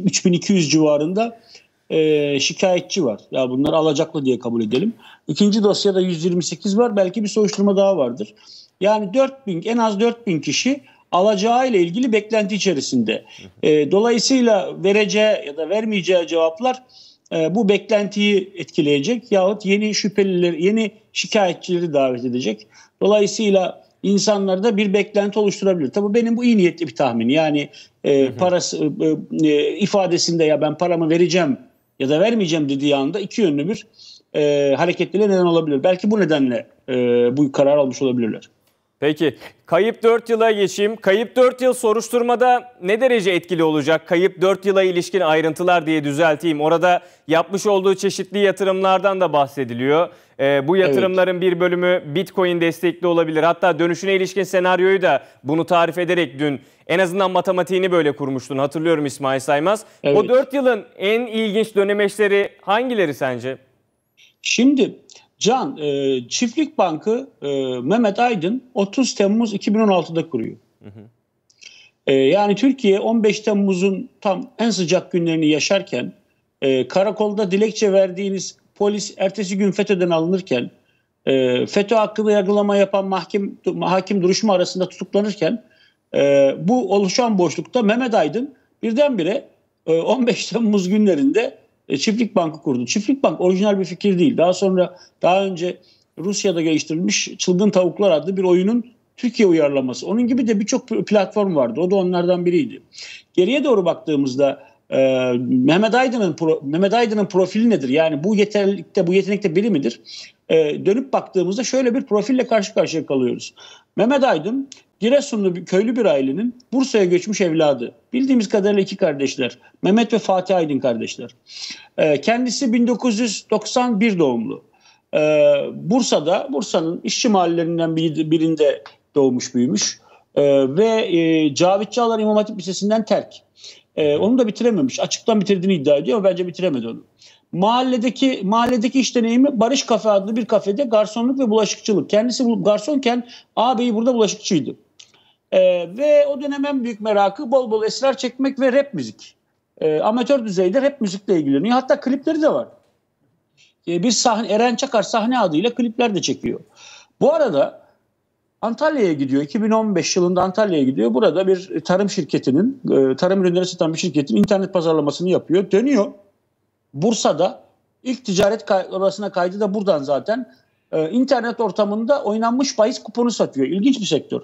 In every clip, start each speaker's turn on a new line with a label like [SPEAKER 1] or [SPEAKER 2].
[SPEAKER 1] 3200 civarında e, şikayetçi var. Ya bunları alacaklı diye kabul edelim. İkinci dosyada 128 var. Belki bir soruşturma daha vardır. Yani 4000 en az 4000 kişi alacağı ile ilgili beklenti içerisinde. E, dolayısıyla vereceği ya da vermeyeceği cevaplar e, bu beklentiyi etkileyecek yahut yeni şüphelileri, yeni şikayetçileri davet edecek. Dolayısıyla insanlarda bir beklenti oluşturabilir. Tabii benim bu iyi niyetli bir tahmin. Yani e, parası e, e, e, ifadesinde ya ben paramı vereceğim ya da vermeyeceğim dediği anda iki yönlü bir e, hareketlere neden olabilir. Belki bu nedenle e, bu karar almış olabilirler. Peki kayıp 4 yıla geçeyim. Kayıp 4 yıl soruşturmada ne derece etkili olacak? Kayıp 4 yıla ilişkin ayrıntılar diye düzelteyim. Orada yapmış olduğu çeşitli yatırımlardan da bahsediliyor. Ee, bu yatırımların evet. bir bölümü Bitcoin destekli olabilir. Hatta dönüşüne ilişkin senaryoyu da bunu tarif ederek dün en azından matematiğini böyle kurmuştun. Hatırlıyorum İsmail Saymaz. Evet. O 4 yılın en ilginç dönemeçleri hangileri sence? Şimdi Can, e, Çiftlik Bankı e, Mehmet Aydın 30 Temmuz 2016'da kuruyor. Hı hı. E, yani Türkiye 15 Temmuz'un tam en sıcak günlerini yaşarken, e, karakolda dilekçe verdiğiniz polis ertesi gün FETÖ'den alınırken, e, FETÖ hakkında yargılama yapan mahkim, hakim duruşma arasında tutuklanırken, e, bu oluşan boşlukta Mehmet Aydın birdenbire e, 15 Temmuz günlerinde e, çiftlik Bank'ı kurdu. Çiftlik Bank orijinal bir fikir değil. Daha sonra daha önce Rusya'da geliştirilmiş Çılgın Tavuklar adlı bir oyunun Türkiye uyarlaması. Onun gibi de birçok platform vardı. O da onlardan biriydi. Geriye doğru baktığımızda ee, Mehmet Aydın'ın Mehmet Aydın'ın profili nedir? Yani bu yeterlikte bu yetenekte biri midir? Ee, dönüp baktığımızda şöyle bir profille karşı karşıya kalıyoruz. Mehmet Aydın Giresunlu bir, köylü bir ailenin Bursa'ya göçmüş evladı. Bildiğimiz kadarıyla iki kardeşler. Mehmet ve Fatih Aydın kardeşler. E, kendisi 1991 doğumlu. E, Bursa'da, Bursa'nın işçi mahallelerinden birinde doğmuş büyümüş. E, ve e, Cavit Çağlar İmam Hatip Lisesi'nden terk. E, onu da bitirememiş. Açıktan bitirdiğini iddia ediyor ama bence bitiremedi onu. Mahalledeki mahalledeki iş deneyimi Barış Kafe adlı bir kafede garsonluk ve bulaşıkçılık. Kendisi garsonken ağabeyi burada bulaşıkçıydı. Ee, ve o dönem en büyük merakı bol bol esrar çekmek ve rap müzik. Ee, amatör düzeyde rap müzikle ilgileniyor. Hatta klipleri de var. Ee, bir sahne, Eren Çakar sahne adıyla klipler de çekiyor. Bu arada Antalya'ya gidiyor. 2015 yılında Antalya'ya gidiyor. Burada bir tarım şirketinin, e, tarım ürünleri satan bir şirketin internet pazarlamasını yapıyor. Dönüyor. Bursa'da ilk ticaret odasına kaydı da buradan zaten e, internet ortamında oynanmış bahis kuponu satıyor. İlginç bir sektör.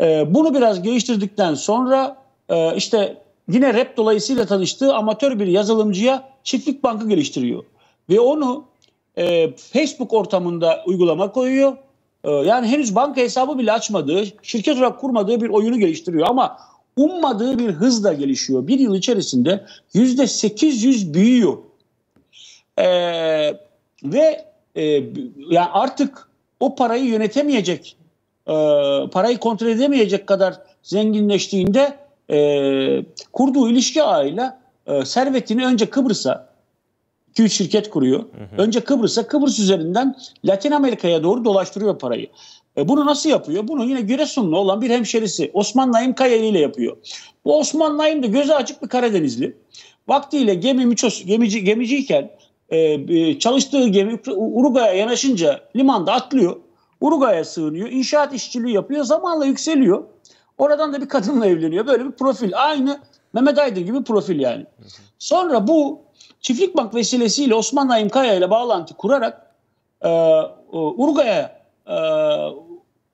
[SPEAKER 1] E, bunu biraz geliştirdikten sonra e, işte yine rap dolayısıyla tanıştığı amatör bir yazılımcıya çiftlik bankı geliştiriyor. Ve onu e, Facebook ortamında uygulama koyuyor. E, yani henüz banka hesabı bile açmadığı, şirket olarak kurmadığı bir oyunu geliştiriyor ama ummadığı bir hızla gelişiyor. Bir yıl içerisinde yüzde 800 büyüyor. E, ve e, yani artık o parayı yönetemeyecek, e, parayı kontrol edemeyecek kadar zenginleştiğinde e, kurduğu ilişki ağıyla e, servetini önce Kıbrıs'a 2-3 şirket kuruyor. Hı hı. Önce Kıbrıs'a, Kıbrıs üzerinden Latin Amerika'ya doğru dolaştırıyor parayı. E, bunu nasıl yapıyor? Bunu yine Giresunlu olan bir hemşerisi Osman Naim Kayeli ile yapıyor. Bu Osman Naim de gözü açık bir Karadenizli. Vaktiyle gemi miços, gemici, gemiciyken e, e, çalıştığı gemi Uruguay'a yanaşınca limanda atlıyor. Uruguay'a sığınıyor. İnşaat işçiliği yapıyor. Zamanla yükseliyor. Oradan da bir kadınla evleniyor. Böyle bir profil. Aynı Mehmet Aydın gibi profil yani. Sonra bu Çiftlik Bank vesilesiyle Osman Naim Kaya ile bağlantı kurarak e, Uruguay'a e,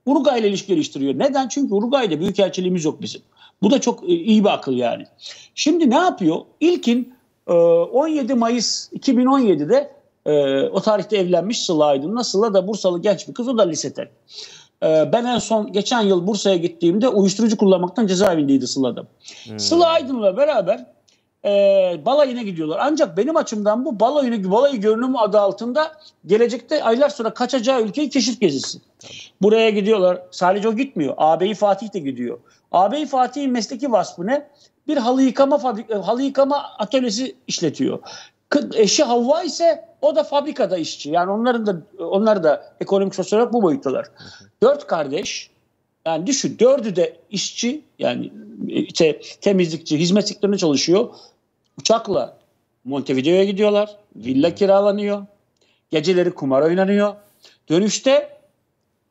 [SPEAKER 1] Uruguay ile ilişki geliştiriyor. Neden? Çünkü Uruguay'da büyükelçiliğimiz yok bizim. Bu da çok e, iyi bir akıl yani. Şimdi ne yapıyor? İlkin 17 ee, Mayıs 2017'de e, o tarihte evlenmiş Sıla Aydın. Sıla da Bursalı genç bir kız, o da lisede. Ee, ben en son geçen yıl Bursa'ya gittiğimde uyuşturucu kullanmaktan cezaevindeydi Sıla'da. Hmm. Sıla Aydın'la beraber e, balayına gidiyorlar. Ancak benim açımdan bu balayını, balayı görünümü adı altında gelecekte aylar sonra kaçacağı ülkeyi keşif gezisi. Tabii. Buraya gidiyorlar. Sadece o gitmiyor. ağabeyi Fatih de gidiyor. Ağabey Fatih'in mesleki vasfı ne? Bir halı yıkama fabrika, e, halı yıkama atölyesi işletiyor. Eşi Havva ise o da fabrikada işçi. Yani onların da onlar da ekonomik sosyal olarak bu boyuttalar. Dört kardeş yani düşün dördü de işçi yani e, işte temizlikçi, hizmet sektöründe çalışıyor. Uçakla Montevideo'ya gidiyorlar. Villa kiralanıyor. Geceleri kumar oynanıyor. Dönüşte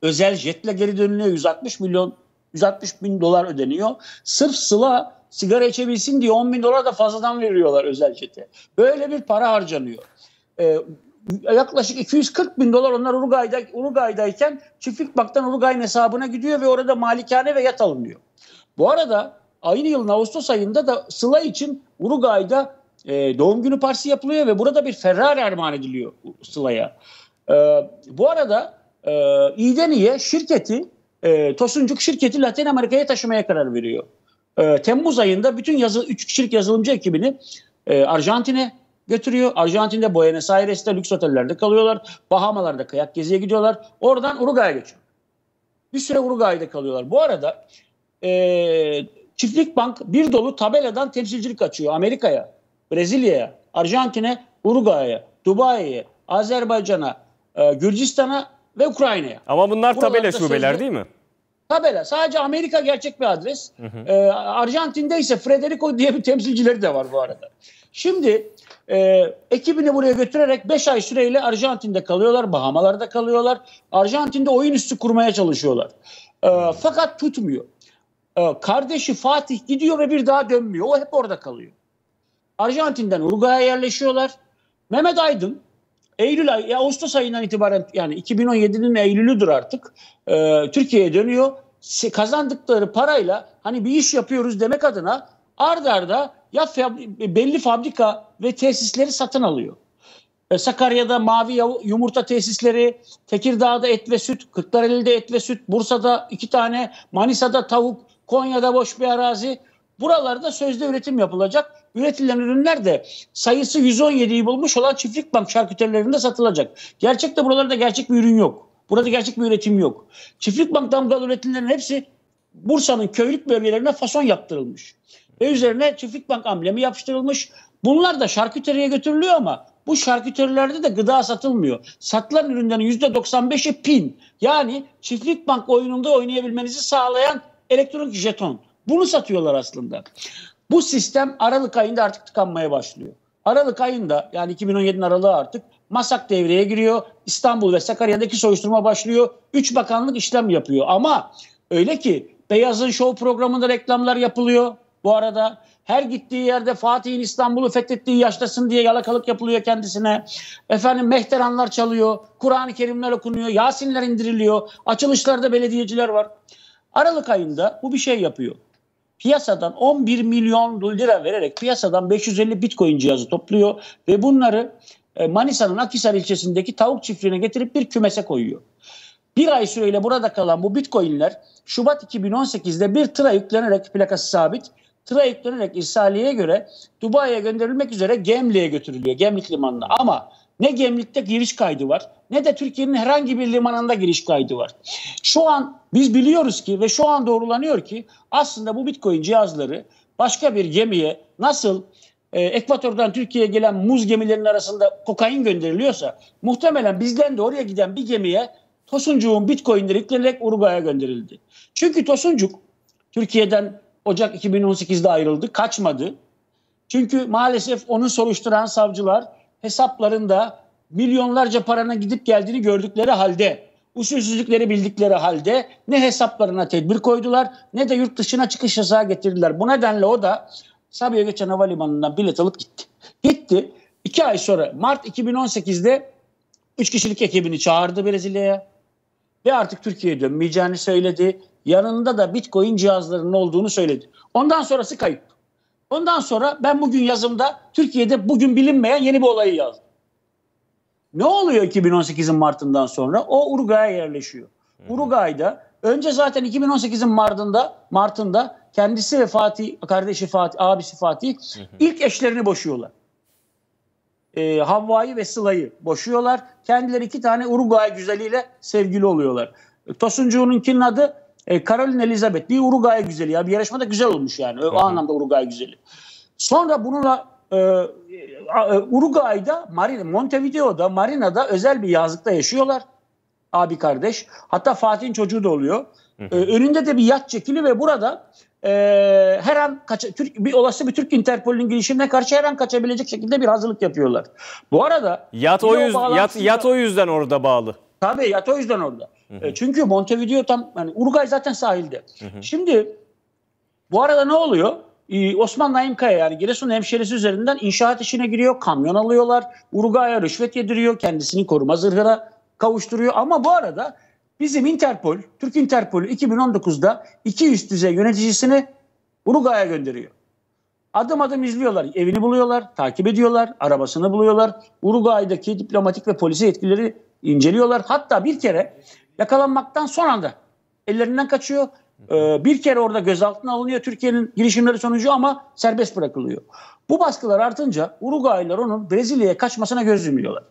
[SPEAKER 1] özel jetle geri dönülüyor. 160 milyon 160 bin dolar ödeniyor. Sırf Sıla sigara içebilsin diye 10 bin dolar da fazladan veriyorlar özel jete. Böyle bir para harcanıyor. Ee, yaklaşık 240 bin dolar onlar Uruguay'da, Uruguay'dayken Çiftlik Bank'tan Uruguay'ın hesabına gidiyor ve orada malikane ve yat alınıyor. Bu arada aynı yılın Ağustos ayında da Sıla için Uruguay'da e, doğum günü partisi yapılıyor ve burada bir Ferrari armağan ediliyor Sıla'ya. E, bu arada e, İdeni'ye şirketi e, Tosuncuk şirketi Latin Amerika'ya taşımaya karar veriyor. E, Temmuz ayında bütün yazı, üç kişilik yazılımcı ekibini e, Arjantin'e götürüyor. Arjantin'de Buenos Aires'te lüks otellerde kalıyorlar. Bahamalarda kayak geziye gidiyorlar. Oradan Uruguay'a geçiyor. Bir süre Uruguay'da kalıyorlar. Bu arada e, Çiftlik Bank bir dolu tabeladan temsilcilik açıyor Amerika'ya, Brezilya'ya, Arjantin'e, Uruguay'a, Dubai'ye, Azerbaycan'a, e, Gürcistan'a ve Ukrayna'ya. Ama bunlar tabela şubeler değil mi? Tabela. Sadece Amerika gerçek bir adres. Hı hı. Ee, Arjantin'de ise Frederico diye bir temsilcileri de var bu arada. Şimdi e, ekibini buraya götürerek 5 ay süreyle Arjantin'de kalıyorlar, Bahamalar'da kalıyorlar. Arjantin'de oyun üstü kurmaya çalışıyorlar. E, fakat tutmuyor. E, kardeşi Fatih gidiyor ve bir daha dönmüyor. O hep orada kalıyor. Arjantin'den Uruguay'a yerleşiyorlar. Mehmet Aydın Eylül ay, ya Ağustos ayından itibaren yani 2017'nin Eylül'üdür artık. E, Türkiye'ye dönüyor. Kazandıkları parayla hani bir iş yapıyoruz demek adına ard arda ya fabri, belli fabrika ve tesisleri satın alıyor. E, Sakarya'da mavi yumurta tesisleri, Tekirdağ'da et ve süt, Kırklareli'de et ve süt, Bursa'da iki tane, Manisa'da tavuk, Konya'da boş bir arazi. Buralarda sözde üretim yapılacak. Üretilen ürünler de sayısı 117'yi bulmuş olan çiftlik bank şarküterilerinde satılacak. Gerçekte buralarda gerçek bir ürün yok. Burada gerçek bir üretim yok. Çiftlik bank damgalı üretilenlerin hepsi Bursa'nın köylük bölgelerine fason yaptırılmış. Ve üzerine çiftlik bank amblemi yapıştırılmış. Bunlar da şarküteriye götürülüyor ama bu şarküterilerde de gıda satılmıyor. Satılan ürünlerin %95'i pin. Yani çiftlik bank oyununda oynayabilmenizi sağlayan elektronik jeton. Bunu satıyorlar aslında. Bu sistem Aralık ayında artık tıkanmaya başlıyor. Aralık ayında yani 2017'nin aralığı artık Masak devreye giriyor. İstanbul ve Sakarya'daki soruşturma başlıyor. Üç bakanlık işlem yapıyor ama öyle ki Beyaz'ın show programında reklamlar yapılıyor bu arada. Her gittiği yerde Fatih'in İstanbul'u fethettiği yaştasın diye yalakalık yapılıyor kendisine. Efendim mehteranlar çalıyor, Kur'an-ı Kerimler okunuyor, Yasinler indiriliyor. Açılışlarda belediyeciler var. Aralık ayında bu bir şey yapıyor piyasadan 11 milyon lira vererek piyasadan 550 bitcoin cihazı topluyor ve bunları e, Manisa'nın Akhisar ilçesindeki tavuk çiftliğine getirip bir kümese koyuyor. Bir ay süreyle burada kalan bu bitcoinler Şubat 2018'de bir tıra yüklenerek plakası sabit tıra yüklenerek İsrail'e göre Dubai'ye gönderilmek üzere Gemli'ye götürülüyor. Gemlik limanına ama ne gemlikte giriş kaydı var ne de Türkiye'nin herhangi bir limanında giriş kaydı var. Şu an biz biliyoruz ki ve şu an doğrulanıyor ki aslında bu Bitcoin cihazları başka bir gemiye nasıl e, Ekvator'dan Türkiye'ye gelen muz gemilerinin arasında kokain gönderiliyorsa muhtemelen bizden de oraya giden bir gemiye Tosuncuk'un Bitcoin'leri yüklenerek Uruguay'a gönderildi. Çünkü Tosuncuk Türkiye'den Ocak 2018'de ayrıldı, kaçmadı. Çünkü maalesef onu soruşturan savcılar hesaplarında milyonlarca paranın gidip geldiğini gördükleri halde, usulsüzlükleri bildikleri halde ne hesaplarına tedbir koydular ne de yurt dışına çıkış yasağı getirdiler. Bu nedenle o da Sabiha Gökçen Havalimanı'ndan bilet alıp gitti. Gitti. İki ay sonra Mart 2018'de üç kişilik ekibini çağırdı Brezilya'ya ve artık Türkiye'ye dönmeyeceğini söyledi. Yanında da Bitcoin cihazlarının olduğunu söyledi. Ondan sonrası kayıp. Ondan sonra ben bugün yazımda Türkiye'de bugün bilinmeyen yeni bir olayı yazdım. Ne oluyor 2018'in Mart'ından sonra? O Uruguay'a yerleşiyor. Hmm. Uruguay'da önce zaten 2018'in Mart'ında Mart'ında kendisi ve Fatih kardeşi Fatih, abisi Fatih hmm. ilk eşlerini boşuyorlar. Ee, Havva'yı ve Sıla'yı boşuyorlar. Kendileri iki tane Uruguay güzeliyle sevgili oluyorlar. Tosuncuğununkinin adı e, Caroline Elizabeth bir Uruguay güzeli ya. Bir yarışmada güzel olmuş yani. O, o anlamda Uruguay güzeli. Sonra bununla e, e, e, Uruguay'da Marina, Montevideo'da Marina'da özel bir yazlıkta yaşıyorlar. Abi kardeş. Hatta Fatih'in çocuğu da oluyor. E, önünde de bir yat çekili ve burada e, her an kaça, Türk, bir olası bir Türk Interpol'ün girişimine karşı her an kaçabilecek şekilde bir hazırlık yapıyorlar. Bu arada yat o, yüz, yat, yat o yüzden orada bağlı. Tabii yat o yüzden orada. Hı hı. E, çünkü Montevideo tam yani Uruguay zaten sahilde. Hı hı. Şimdi bu arada ne oluyor? Ee, Osman Naim Kaya yani Giresun hemşerisi üzerinden inşaat işine giriyor. Kamyon alıyorlar. Uruguay'a rüşvet yediriyor. Kendisini koruma zırhına kavuşturuyor. Ama bu arada bizim Interpol, Türk Interpol 2019'da iki üst düzey yöneticisini Uruguay'a gönderiyor. Adım adım izliyorlar. Evini buluyorlar, takip ediyorlar, arabasını buluyorlar. Uruguay'daki diplomatik ve polisi yetkilileri inceliyorlar. Hatta bir kere yakalanmaktan son anda ellerinden kaçıyor. Ee, bir kere orada gözaltına alınıyor Türkiye'nin girişimleri sonucu ama serbest bırakılıyor. Bu baskılar artınca Uruguaylılar onun Brezilya'ya kaçmasına göz yumuyorlar.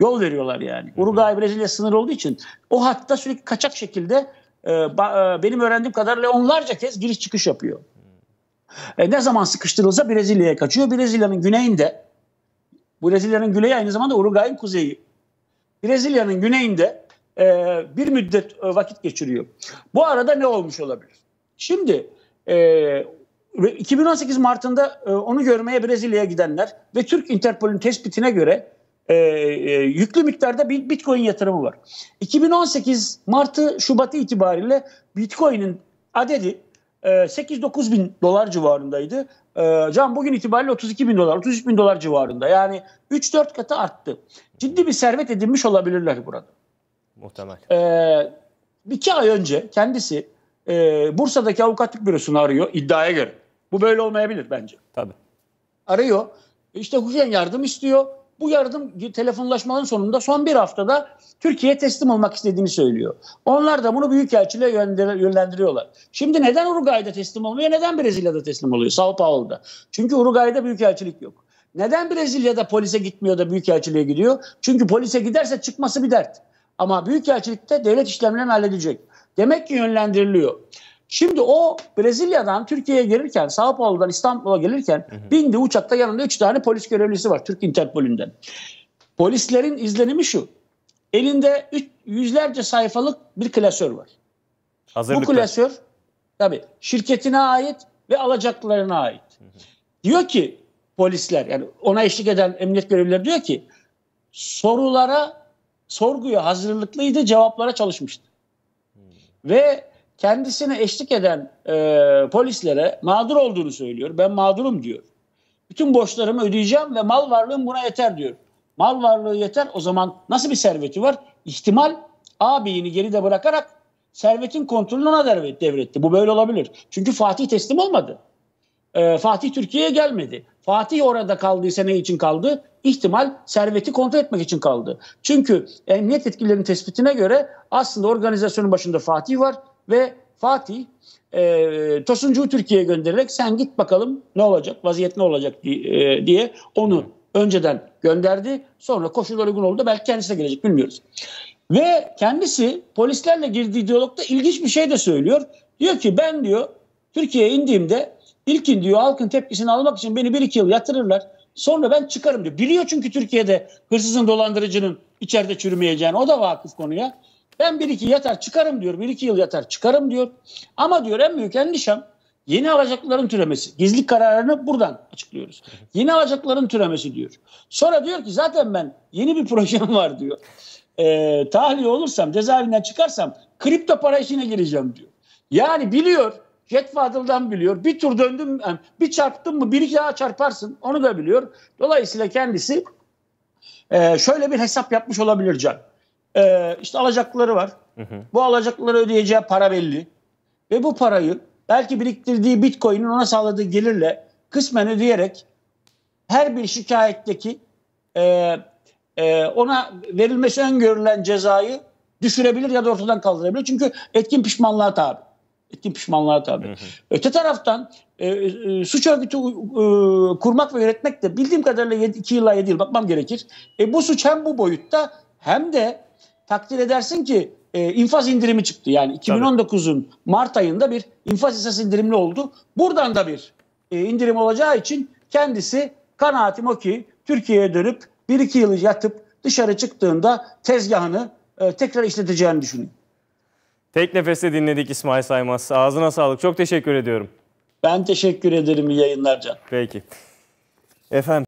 [SPEAKER 1] Yol veriyorlar yani. Uruguay Brezilya sınır olduğu için o hatta sürekli kaçak şekilde e, e, benim öğrendiğim kadarıyla onlarca kez giriş çıkış yapıyor. E, ne zaman sıkıştırılsa Brezilya'ya kaçıyor. Brezilya'nın güneyinde Brezilya'nın güneyi aynı zamanda Uruguay'ın kuzeyi. Brezilya'nın güneyinde e, bir müddet e, vakit geçiriyor. Bu arada ne olmuş olabilir? Şimdi e, 2018 Mart'ında e, onu görmeye Brezilya'ya gidenler ve Türk Interpol'ün tespitine göre e, e, yüklü miktarda bir Bitcoin yatırımı var. 2018 Mart'ı Şubat'ı itibariyle Bitcoin'in adedi 8-9 e, bin dolar civarındaydı. E, Can bugün itibariyle 32 bin dolar, 33 bin dolar civarında. Yani 3-4 katı arttı ciddi bir servet edinmiş olabilirler burada. Muhtemel. Ee, iki ay önce kendisi e, Bursa'daki avukatlık bürosunu arıyor iddiaya göre. Bu böyle olmayabilir bence. Tabii. Arıyor. E, işte hukuken yardım istiyor. Bu yardım telefonlaşmanın sonunda son bir haftada Türkiye'ye teslim olmak istediğini söylüyor. Onlar da bunu büyükelçiliğe yönlendiriyorlar. Şimdi neden Uruguay'da teslim olmuyor? Neden Brezilya'da teslim oluyor? Sao Paulo'da. Çünkü Uruguay'da büyükelçilik yok. Neden Brezilya'da polise gitmiyor da büyükelçiliğe gidiyor? Çünkü polise giderse çıkması bir dert. Ama büyükelçilikte devlet işlemlerini halledecek. Demek ki yönlendiriliyor. Şimdi o Brezilya'dan Türkiye'ye gelirken, Sao Paulo'dan İstanbul'a gelirken hı hı. bindi uçakta yanında 3 tane polis görevlisi var Türk Interpol'ünden. Polislerin izlenimi şu. Elinde üç, yüzlerce sayfalık bir klasör var.
[SPEAKER 2] Hazırlıklı. Bu klasör
[SPEAKER 1] tabii şirketine ait ve alacaklarına ait. Hı hı. Diyor ki polisler yani ona eşlik eden emniyet görevlileri diyor ki sorulara sorguya hazırlıklıydı cevaplara çalışmıştı. Hmm. Ve kendisine eşlik eden e, polislere mağdur olduğunu söylüyor. Ben mağdurum diyor. Bütün borçlarımı ödeyeceğim ve mal varlığım buna yeter diyor. Mal varlığı yeter o zaman nasıl bir serveti var? İhtimal ağabeyini geride bırakarak servetin kontrolünü ona devretti. Bu böyle olabilir. Çünkü Fatih teslim olmadı. Ee, Fatih Türkiye'ye gelmedi. Fatih orada kaldıysa ne için kaldı? İhtimal serveti kontrol etmek için kaldı. Çünkü emniyet etkilerinin tespitine göre aslında organizasyonun başında Fatih var ve Fatih e, Tosuncu'yu Türkiye'ye göndererek sen git bakalım ne olacak, vaziyet ne olacak diye, diye onu önceden gönderdi. Sonra koşullar uygun oldu. Belki kendisi de gelecek bilmiyoruz. Ve kendisi polislerle girdiği diyalogda ilginç bir şey de söylüyor. Diyor ki ben diyor Türkiye'ye indiğimde İlkin diyor halkın tepkisini almak için beni bir iki yıl yatırırlar. Sonra ben çıkarım diyor. Biliyor çünkü Türkiye'de hırsızın dolandırıcının içeride çürümeyeceğini. O da vakıf konuya. Ben bir iki yatar çıkarım diyor. Bir iki yıl yatar çıkarım diyor. Ama diyor en büyük endişem yeni alacakların türemesi. Gizli kararını buradan açıklıyoruz. Yeni alacakların türemesi diyor. Sonra diyor ki zaten ben yeni bir projem var diyor. E, tahliye olursam cezaevinden çıkarsam kripto para işine gireceğim diyor. Yani biliyor Jet Fadıl'dan biliyor. Bir tur döndüm e, bir çarptım mı bir iki daha çarparsın onu da biliyor. Dolayısıyla kendisi e, şöyle bir hesap yapmış olabilir Can. E, işte alacakları var. Hı hı. Bu alacakları ödeyeceği para belli. Ve bu parayı belki biriktirdiği bitcoin'in ona sağladığı gelirle kısmen ödeyerek her bir şikayetteki e, ona verilmesi öngörülen cezayı düşürebilir ya da ortadan kaldırabilir. Çünkü etkin pişmanlığa tabi ettiğim pişmanlığa tabi. Hı hı. Öte taraftan e, e, suç örgütü e, kurmak ve yönetmek de bildiğim kadarıyla 2 yıla 7 yıl bakmam gerekir. E, bu suç hem bu boyutta hem de takdir edersin ki e, infaz indirimi çıktı. Yani 2019'un Mart ayında bir infaz esas indirimli oldu. Buradan da bir e, indirim olacağı için kendisi kanaatim o ki Türkiye'ye dönüp 1-2 yıl yatıp dışarı çıktığında tezgahını e, tekrar işleteceğini düşünüyorum. Tek nefeste dinledik İsmail Saymaz. Ağzına sağlık. Çok teşekkür ediyorum. Ben teşekkür ederim. İyi yayınlar Can. Peki. Efendim.